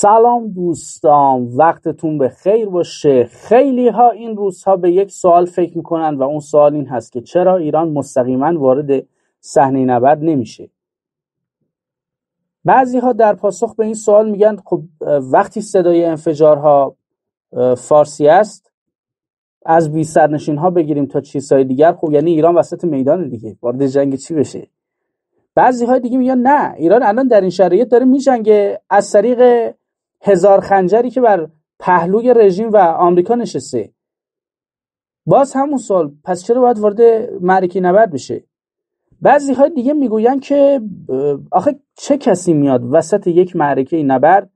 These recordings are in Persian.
سلام دوستان وقتتون به خیر باشه خیلی ها این روزها به یک سوال فکر میکنن و اون سوال این هست که چرا ایران مستقیما وارد صحنه نبرد نمیشه بعضی ها در پاسخ به این سوال میگن خب وقتی صدای انفجارها فارسی است از بی سرنشین ها بگیریم تا چیزهای دیگر خب یعنی ایران وسط میدان دیگه وارد جنگ چی بشه بعضی های دیگه میگن نه ایران الان در این شرایط داره میجنگه از طریق هزار خنجری که بر پهلوی رژیم و آمریکا نشسته باز همون سال پس چرا باید وارد معرکه نبرد بشه بعضی های دیگه میگویند که آخه چه کسی میاد وسط یک معرکه نبرد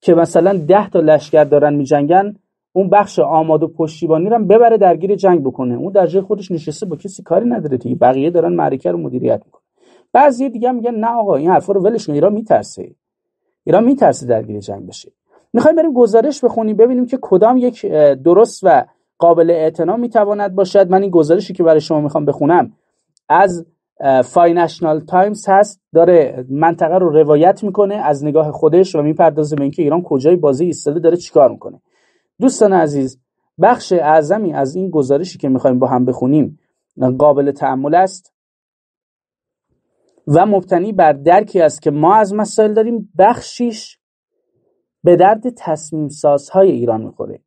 که مثلا ده تا لشکر دارن میجنگن اون بخش آماد و پشتیبانی رو ببره درگیر جنگ بکنه اون در جای خودش نشسته با کسی کاری نداره دیگه بقیه دارن معرکه رو مدیریت میکنن بعضی دیگه میگن نه آقا این حرفا رو ولش کن ایران میترسه ایران میترسه درگیر جنگ بشه میخوایم بریم گزارش بخونیم ببینیم که کدام یک درست و قابل اعتنا میتواند باشد من این گزارشی که برای شما میخوام بخونم از فاینشنال تایمز هست داره منطقه رو روایت میکنه از نگاه خودش و میپردازه به اینکه ایران کجای بازی ایستاده داره چیکار میکنه دوستان عزیز بخش اعظمی از این گزارشی که میخوایم با هم بخونیم قابل تعمل است و مبتنی بر درکی است که ما از مسائل داریم بخشیش به درد تصمیم سازهای ایران میخوره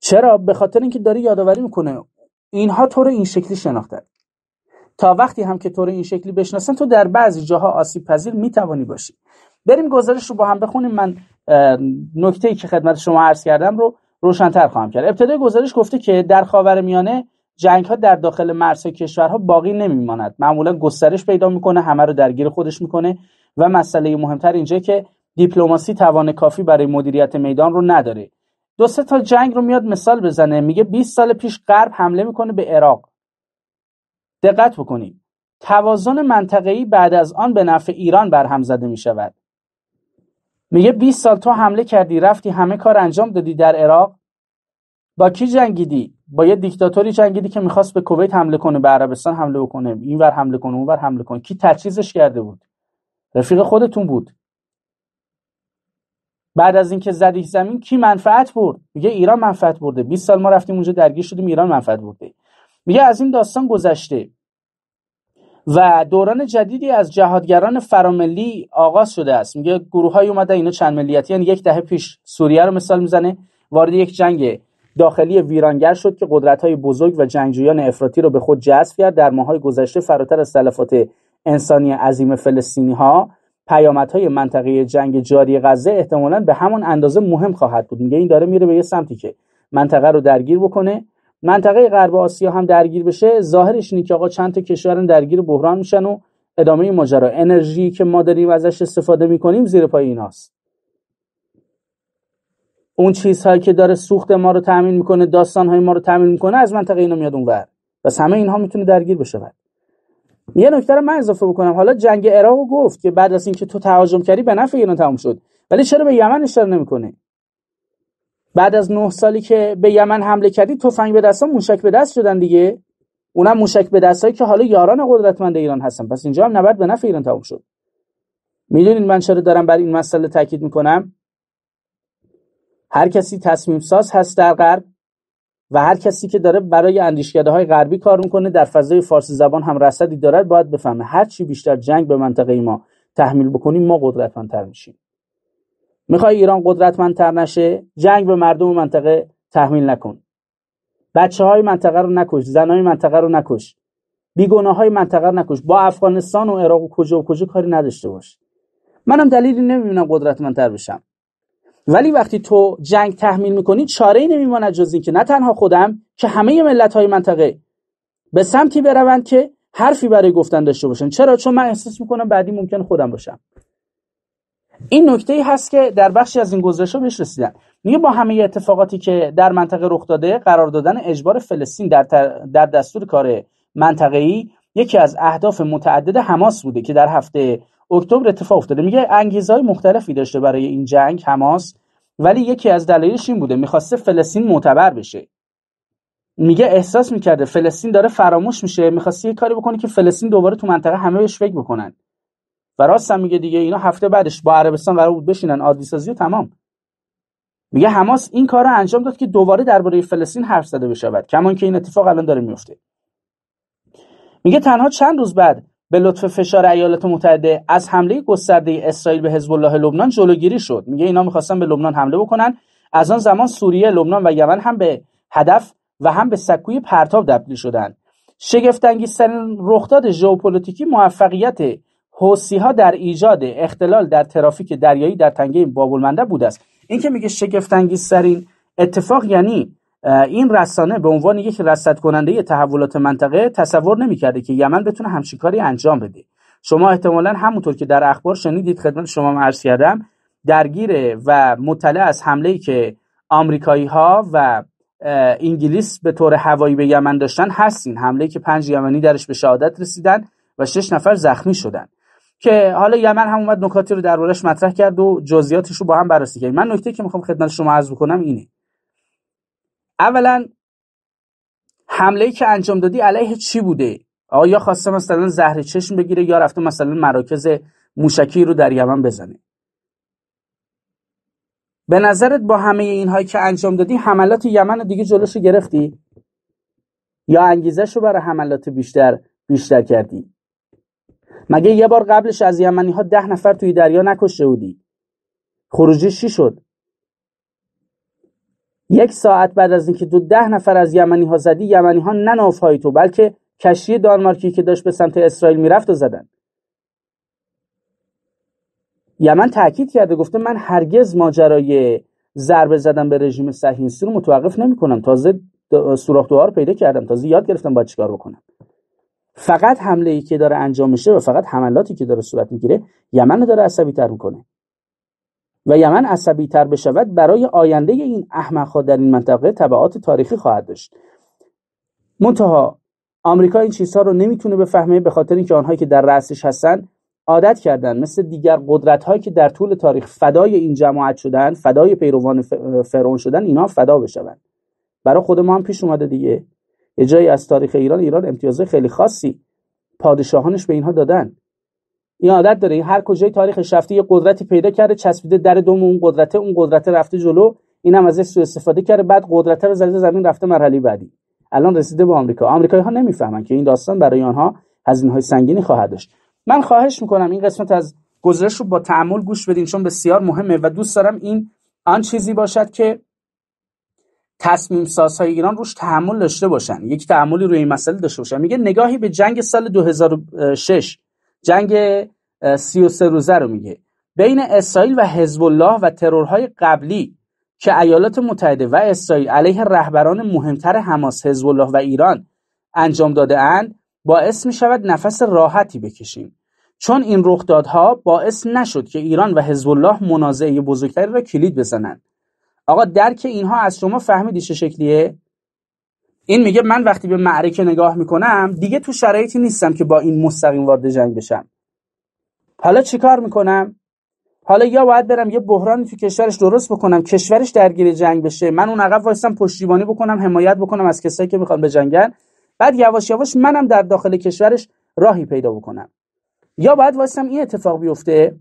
چرا به خاطر اینکه داره یادآوری میکنه اینها طور این شکلی شناختن تا وقتی هم که طور این شکلی بشناسن تو در بعضی جاها آسیب پذیر میتوانی باشی بریم گزارش رو با هم بخونیم من نکته ای که خدمت شما عرض کردم رو روشنتر خواهم کرد ابتدای گزارش گفته که در خاورمیانه میانه جنگ ها در داخل مرزهای کشورها باقی نمیماند معمولا گسترش پیدا میکنه همه رو درگیر خودش میکنه و مسئله مهمتر اینجا که دیپلماسی توان کافی برای مدیریت میدان رو نداره دو سه تا جنگ رو میاد مثال بزنه میگه 20 سال پیش غرب حمله میکنه به عراق دقت بکنید توازن ای بعد از آن به نفع ایران برهم زده می شود میگه 20 سال تو حمله کردی رفتی همه کار انجام دادی در عراق با کی جنگیدی با یه دیکتاتوری جنگیدی که میخواست به کویت حمله کنه به عربستان حمله بکنه اینور حمله کنه اونور حمله کنه کی تجهیزش کرده بود رفیق خودتون بود بعد از اینکه زدی زمین کی منفعت برد میگه ایران منفعت برده 20 سال ما رفتیم اونجا درگیر شدیم ایران منفعت برده میگه از این داستان گذشته و دوران جدیدی از جهادگران فراملی آغاز شده است میگه گروه های اومدن اینا چند ملیتی یعنی یک دهه پیش سوریه رو مثال میزنه وارد یک جنگ داخلی ویرانگر شد که قدرت‌های بزرگ و جنگجویان افراطی را به خود جذب کرد در ماه‌های گذشته فراتر از تلفات انسانی عظیم فلسطینی‌ها پیامدهای منطقه جنگ جاری غزه احتمالا به همان اندازه مهم خواهد بود میگه این داره میره به یه سمتی که منطقه رو درگیر بکنه منطقه غرب آسیا هم درگیر بشه ظاهرش اینه که آقا چند تا کشور درگیر بحران میشن و ادامه ماجرا انرژی که ما داریم ازش استفاده میکنیم زیر پای ایناست اون چیزهایی که داره سوخت ما رو تامین میکنه داستانهای ما رو تامین میکنه از منطقه اینا میاد اونور پس همه اینها میتونه درگیر بشه یه نکته رو من اضافه بکنم حالا جنگ عراق گفت که بعد از اینکه تو تهاجم کردی به نفع ایران تموم شد ولی چرا به یمن اشاره نمیکنه بعد از نه سالی که به یمن حمله کردی تفنگ به دستا موشک به دست شدن دیگه اونم موشک به دستایی که حالا یاران قدرتمند ایران هستن پس اینجا هم نبرد به نفع ایران تموم شد میدونید من چرا دارم بر این مسئله تاکید میکنم هر کسی تصمیم ساز هست در غرب و هر کسی که داره برای اندیشکده های غربی کار میکنه در فضای فارسی زبان هم رصدی دارد باید بفهمه هر چی بیشتر جنگ به منطقه ما تحمیل بکنیم ما قدرتمندتر میشیم میخوای ایران قدرتمندتر نشه جنگ به مردم منطقه تحمیل نکن بچه های منطقه رو نکش زنای منطقه رو نکش بیگناه های منطقه رو نکش با افغانستان و عراق و کجا و کجا کاری نداشته باش منم دلیلی نمیبینم قدرتمندتر بشم ولی وقتی تو جنگ تحمیل میکنی چاره ای نمیماند جز اینکه نه تنها خودم که همه ملت های منطقه به سمتی بروند که حرفی برای گفتن داشته باشن چرا چون من احساس میکنم بعدی ممکن خودم باشم این نکته ای هست که در بخشی از این گزارش بهش رسیدن میگه با همه اتفاقاتی که در منطقه رخ داده قرار دادن اجبار فلسطین در, در دستور کار منطقه ای یکی از اهداف متعدد حماس بوده که در هفته اکتبر اتفاق افتاده میگه انگیزه مختلفی داشته برای این جنگ حماس ولی یکی از دلایلش این بوده میخواسته فلسطین معتبر بشه میگه احساس میکرده فلسطین داره فراموش میشه میخواسته یه کاری بکنه که فلسطین دوباره تو منطقه همه بهش فکر بکنن و راست هم میگه دیگه اینا هفته بعدش با عربستان قرار بود بشینن عادی و تمام میگه حماس این کار رو انجام داد که دوباره درباره فلسطین حرف زده بشود کمان که این اتفاق الان داره میفته میگه تنها چند روز بعد به لطف فشار ایالات متحده از حمله گسترده اسرائیل به حزب الله لبنان جلوگیری شد میگه اینا میخواستن به لبنان حمله بکنن از آن زمان سوریه لبنان و یمن هم به هدف و هم به سکوی پرتاب تبدیل شدند شگفت انگیزترین رخداد ژئوپلیتیکی موفقیت حوسی ها در ایجاد اختلال در ترافیک دریایی در تنگه باب بوده است این که میگه شگفت انگیزترین اتفاق یعنی این رسانه به عنوان یک رصد کننده تحولات منطقه تصور نمیکرده که یمن بتونه همچین کاری انجام بده شما احتمالا همونطور که در اخبار شنیدید خدمت شما عرض کردم درگیر و مطلع از حمله که آمریکایی ها و انگلیس به طور هوایی به یمن داشتن هستین حمله که پنج یمنی درش به شهادت رسیدن و شش نفر زخمی شدن که حالا یمن هم اومد نکاتی رو دربارش مطرح کرد و جزئیاتش رو با هم بررسی کرد من نکته که میخوام خدمت شما عرض بکنم اینه اولا حمله که انجام دادی علیه چی بوده آیا خواسته مثلا زهر چشم بگیره یا رفته مثلا مراکز موشکی رو در یمن بزنه به نظرت با همه اینهایی که انجام دادی حملات یمن رو دیگه جلوش گرفتی یا انگیزش رو برای حملات بیشتر بیشتر کردی مگه یه بار قبلش از یمنی ها ده نفر توی دریا نکشته بودی خروجی چی شد یک ساعت بعد از اینکه دو ده نفر از یمنی ها زدی یمنی ها نه نافهایی تو بلکه کشتی دانمارکی که داشت به سمت اسرائیل میرفت و زدن یمن تاکید کرده گفته من هرگز ماجرای ضربه زدن به رژیم صهیونیستی رو متوقف نمیکنم تازه سوراخ دوها رو پیدا کردم تازه یاد گرفتم باید چیکار بکنم فقط حمله ای که داره انجام میشه و فقط حملاتی که داره صورت میگیره یمن رو داره عصبی تر میکنه و یمن عصبی تر بشود برای آینده این احمقها در این منطقه تبعات تاریخی خواهد داشت منتها آمریکا این چیزها رو نمیتونه بفهمه به خاطر اینکه آنهایی که در رأسش هستن عادت کردن مثل دیگر قدرت هایی که در طول تاریخ فدای این جماعت شدن فدای پیروان فرعون شدن اینا فدا بشوند برای خود ما هم پیش اومده دیگه یه جایی از تاریخ ایران ایران امتیازه خیلی خاصی پادشاهانش به اینها دادن این عادت داره هر کجای تاریخ رفته یه قدرتی پیدا کرده چسبیده در دوم اون قدرته اون قدرته رفته جلو این هم ازش سوء استفاده کرده بعد قدرته رو زده زمین رفته مرحله بعدی الان رسیده به آمریکا آمریکایی ها نمیفهمن که این داستان برای آنها هزینه های سنگینی خواهد داشت من خواهش میکنم این قسمت از گزارش رو با تحمل گوش بدین چون بسیار مهمه و دوست دارم این آن چیزی باشد که تصمیم سازهای ایران روش تحمل داشته باشن یک تأملی روی این مسئله داشته باشن میگه نگاهی به جنگ سال 2006 جنگ 33 روزه رو میگه بین اسرائیل و حزب الله و ترورهای قبلی که ایالات متحده و اسرائیل علیه رهبران مهمتر حماس حزب الله و ایران انجام داده اند باعث می شود نفس راحتی بکشیم چون این رخدادها باعث نشد که ایران و حزب الله منازعه بزرگتری را کلید بزنند آقا درک اینها از شما فهمیدی چه شکلیه این میگه من وقتی به معرکه نگاه میکنم دیگه تو شرایطی نیستم که با این مستقیم وارد جنگ بشم حالا چیکار میکنم حالا یا باید برم یه بحرانی تو کشورش درست بکنم کشورش درگیر جنگ بشه من اون عقب وایستم پشتیبانی بکنم حمایت بکنم از کسایی که میخوان بجنگن بعد یواش یواش منم در داخل کشورش راهی پیدا بکنم یا باید وایستم این اتفاق بیفته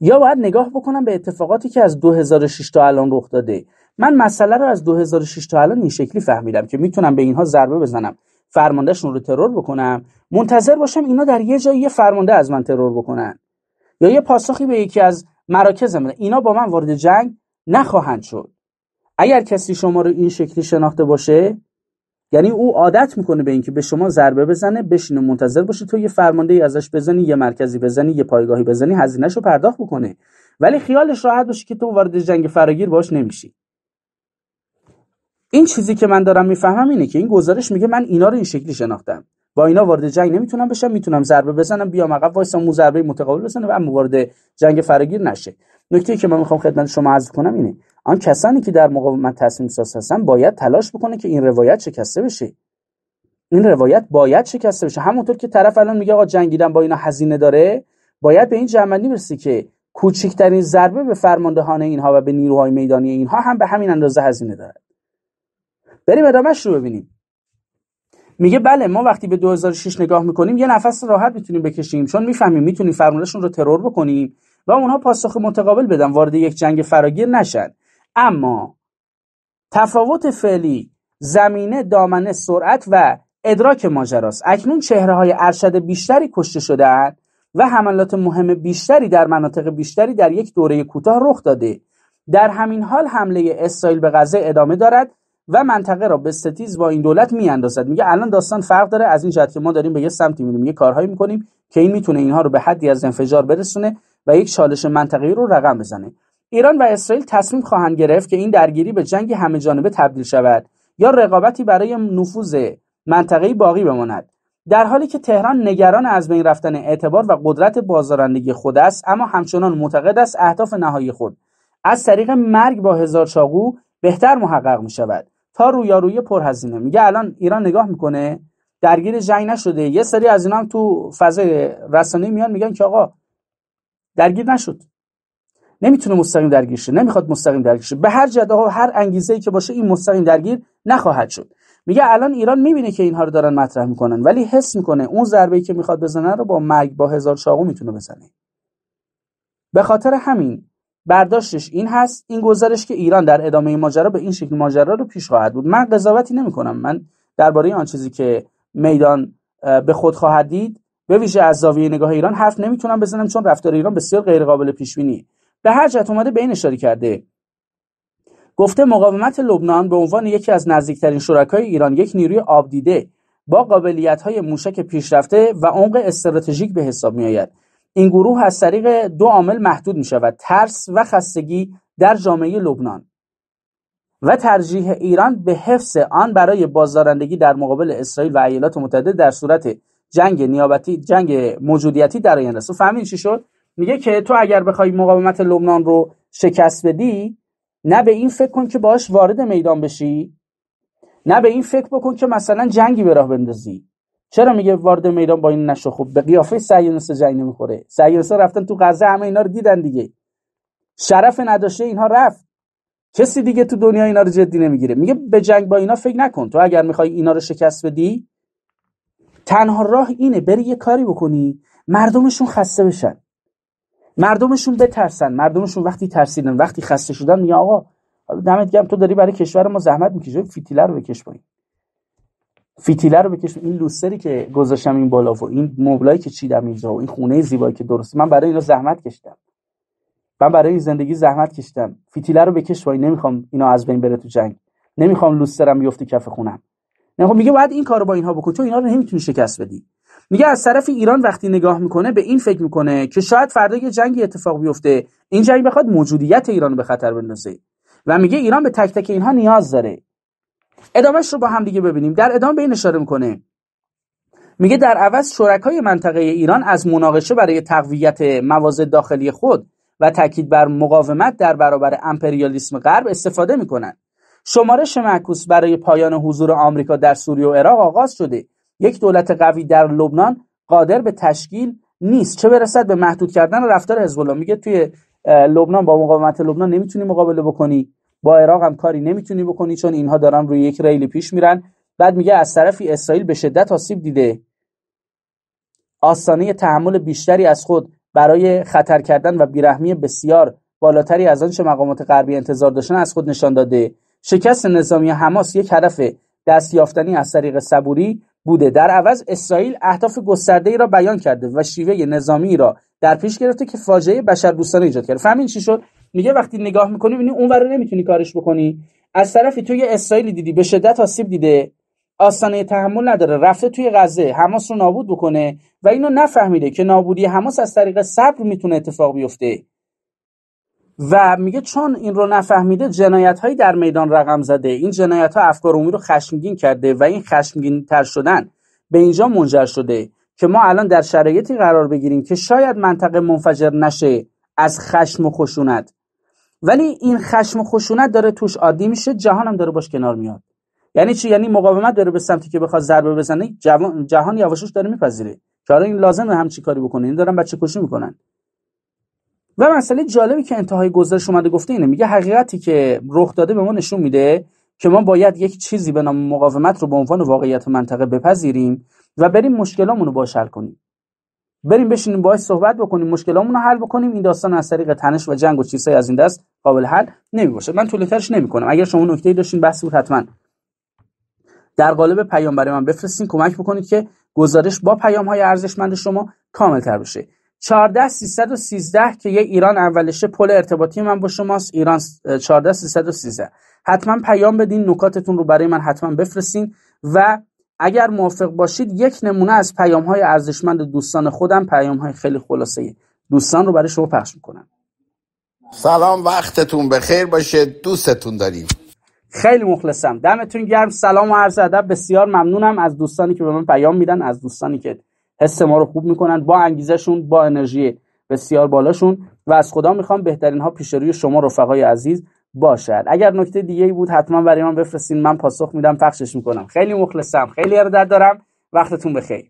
یا باید نگاه بکنم به اتفاقاتی که از 2006 تا الان رخ داده من مسئله رو از 2006 تا الان این شکلی فهمیدم که میتونم به اینها ضربه بزنم فرماندهشون رو ترور بکنم منتظر باشم اینا در یه جایی یه فرمانده از من ترور بکنن یا یه پاسخی به یکی از مراکز من اینا با من وارد جنگ نخواهند شد اگر کسی شما رو این شکلی شناخته باشه یعنی او عادت میکنه به اینکه به شما ضربه بزنه بشینه منتظر باشه تو یه فرمانده ای ازش بزنی یه مرکزی بزنی یه پایگاهی بزنی هزینهش رو پرداخت بکنه ولی خیالش راحت باشه که تو وارد جنگ فراگیر باش نمیشی این چیزی که من دارم میفهمم اینه که این گزارش میگه من اینا رو این شکلی شناختم با اینا وارد جنگ نمیتونم بشم میتونم ضربه بزنم بیام عقب وایسا مو ضربه متقابل بزنه و اما وارد جنگ فراگیر نشه نکته که من میخوام خدمت شما عرض کنم اینه آن کسانی که در مقاومت تصمیم ساز هستن باید تلاش بکنه که این روایت شکسته بشه این روایت باید شکسته بشه همونطور که طرف الان میگه آقا جنگیدن با اینا هزینه داره باید به این جمعنی برسی که کوچکترین ضربه به فرماندهان اینها و به نیروهای میدانی اینها هم به همین اندازه هزینه داره بریم ادامهش رو ببینیم میگه بله ما وقتی به 2006 نگاه میکنیم یه نفس راحت میتونیم بکشیم چون میفهمیم میتونیم فرمولشون رو ترور بکنیم و اونها پاسخ متقابل بدن وارد یک جنگ فراگیر نشن اما تفاوت فعلی زمینه دامنه سرعت و ادراک ماجراست اکنون چهره های ارشد بیشتری کشته شدن و حملات مهم بیشتری در مناطق بیشتری در یک دوره کوتاه رخ داده در همین حال حمله اسرائیل به غزه ادامه دارد و منطقه را به ستیز با این دولت میاندازد میگه الان داستان فرق داره از این جهت که ما داریم به یه سمتی میریم یه کارهایی میکنیم که این میتونه اینها رو به حدی از انفجار برسونه و یک چالش منطقه‌ای رو رقم بزنه ایران و اسرائیل تصمیم خواهند گرفت که این درگیری به جنگ همه جانبه تبدیل شود یا رقابتی برای نفوذ منطقه‌ای باقی بماند در حالی که تهران نگران از بین رفتن اعتبار و قدرت بازدارندگی خود است اما همچنان معتقد است اهداف نهایی خود از طریق مرگ با هزار چاقو بهتر محقق می شود تا پر پرهزینه میگه الان ایران نگاه میکنه درگیر جنگ نشده یه سری از اینا هم تو فضای رسانه میان میگن که آقا درگیر نشد نمیتونه مستقیم درگیر شه نمیخواد مستقیم درگیر شه به هر جده ها هر انگیزه ای که باشه این مستقیم درگیر نخواهد شد میگه الان ایران میبینه که اینها رو دارن مطرح میکنن ولی حس میکنه اون ضربه ای که میخواد بزنه رو با مرگ با هزار چاقو میتونه بزنه به خاطر همین برداشتش این هست این گزارش که ایران در ادامه ماجرا به این شکل ماجرا رو پیش خواهد بود من قضاوتی نمی کنم من درباره آن چیزی که میدان به خود خواهد دید به ویژه از زاویه نگاه ایران حرف نمیتونم بزنم چون رفتار ایران بسیار غیرقابل پیش بینی به هر جهت اومده به این اشاره کرده گفته مقاومت لبنان به عنوان یکی از نزدیکترین شرکای ایران یک نیروی آبدیده با قابلیت موشک پیشرفته و عمق استراتژیک به حساب می‌آید. این گروه از طریق دو عامل محدود می شود ترس و خستگی در جامعه لبنان و ترجیح ایران به حفظ آن برای بازدارندگی در مقابل اسرائیل و ایالات متحده در صورت جنگ نیابتی جنگ موجودیتی در آینده است فهمین چی شد میگه که تو اگر بخوای مقاومت لبنان رو شکست بدی نه به این فکر کن که باش وارد میدان بشی نه به این فکر بکن که مثلا جنگی به راه بندازی چرا میگه وارد میدان با این نشو خب به قیافه سیونسه جنگ نمیخوره سیونسه رفتن تو غزه همه اینا رو دیدن دیگه شرف نداشته اینها رفت کسی دیگه تو دنیا اینا رو جدی نمیگیره میگه به جنگ با اینا فکر نکن تو اگر میخوای اینا رو شکست بدی تنها راه اینه بری یه کاری بکنی مردمشون خسته بشن مردمشون بترسن مردمشون وقتی ترسیدن وقتی خسته شدن میگه آقا دمت گرم تو داری برای کشور ما زحمت میکشی فیتیله رو بکش پایین فیتیله رو بکشم این لوستری که گذاشتم این بالا و این مبلایی که چیدم اینجا و این خونه زیبایی که درست من برای اینا زحمت کشتم من برای این زندگی زحمت کشتم فیتیله رو بکش وای نمیخوام اینا از بین بره تو جنگ نمیخوام لوسترم بیفته کف خونم نه خب میگه باید این کارو با اینها بکن تو اینا رو نمیتونی شکست بدی میگه از طرف ایران وقتی نگاه میکنه به این فکر میکنه که شاید فردا یه جنگی اتفاق بیفته این جنگ بخواد موجودیت ایران به خطر بندازه و میگه ایران به تک تک اینها نیاز داره ادامهش رو با هم دیگه ببینیم در ادامه به این اشاره میکنه میگه در عوض شرکای منطقه ایران از مناقشه برای تقویت مواضع داخلی خود و تاکید بر مقاومت در برابر امپریالیسم غرب استفاده میکنند شمارش معکوس برای پایان حضور آمریکا در سوریه و عراق آغاز شده یک دولت قوی در لبنان قادر به تشکیل نیست چه برسد به محدود کردن رفتار حزب میگه توی لبنان با مقاومت لبنان نمیتونی مقابله بکنی با عراق هم کاری نمیتونی بکنی چون اینها دارن روی یک ریلی پیش میرن بعد میگه از طرفی اسرائیل به شدت آسیب دیده آستانه تحمل بیشتری از خود برای خطر کردن و بیرحمی بسیار بالاتری از آنچه مقامات غربی انتظار داشتن از خود نشان داده شکست نظامی حماس یک هدف دست یافتنی از طریق صبوری بوده در عوض اسرائیل اهداف گسترده ای را بیان کرده و شیوه نظامی را در پیش گرفته که فاجعه بشردوستانه ایجاد کرده فهمین چی شد میگه وقتی نگاه میکنی میبینی اون رو نمیتونی کارش بکنی از طرفی تو یه اسرائیلی دیدی به شدت آسیب دیده آسانه تحمل نداره رفته توی غزه حماس رو نابود بکنه و اینو نفهمیده که نابودی حماس از طریق صبر میتونه اتفاق بیفته و میگه چون این رو نفهمیده جنایت هایی در میدان رقم زده این جنایت ها افکار عمومی رو خشمگین کرده و این خشمگین تر شدن به اینجا منجر شده که ما الان در شرایطی قرار بگیریم که شاید منطقه منفجر نشه از خشم و خشونت ولی این خشم و خشونت داره توش عادی میشه جهانم داره باش کنار میاد یعنی چی یعنی مقاومت داره به سمتی که بخواد ضربه بزنه جهان یواشوش داره میپذیره چرا این هم چی کاری بکنه این دارن بچه کشی میکنن و مسئله جالبی که انتهای گزارش اومده گفته اینه میگه حقیقتی که رخ داده به ما نشون میده که ما باید یک چیزی به نام مقاومت رو به عنوان واقعیت منطقه بپذیریم و بریم مشکلامون رو حل کنیم بریم بشینیم باهاش صحبت بکنیم مشکلامون رو حل بکنیم این داستان از طریق تنش و جنگ و چیزهای از این دست قابل حل باشه من نمی کنم اگر شما نکته‌ای داشتین بحث بود حتما در قالب پیام برای من بفرستین کمک بکنید که گزارش با پیام های ارزشمند شما کامل تر بشه 14313 که یه ایران اولشه پل ارتباطی من با شماست ایران 14313 حتما پیام بدین نکاتتون رو برای من حتما بفرستین و اگر موافق باشید یک نمونه از های ارزشمند دوستان خودم های خیلی خلاصه دوستان رو برای شما پخش میکنم سلام وقتتون بخیر باشه دوستتون داریم خیلی مخلصم دمتون گرم سلام و عرض ادب بسیار ممنونم از دوستانی که به من پیام میدن از دوستانی که حس ما رو خوب میکنن با انگیزشون با انرژی بسیار بالاشون و از خدا میخوام بهترین ها پیش روی شما رفقای عزیز باشد اگر نکته دیگه ای بود حتما برای من بفرستین من پاسخ میدم پخشش میکنم خیلی مخلصم خیلی ارادت دارم وقتتون بخیر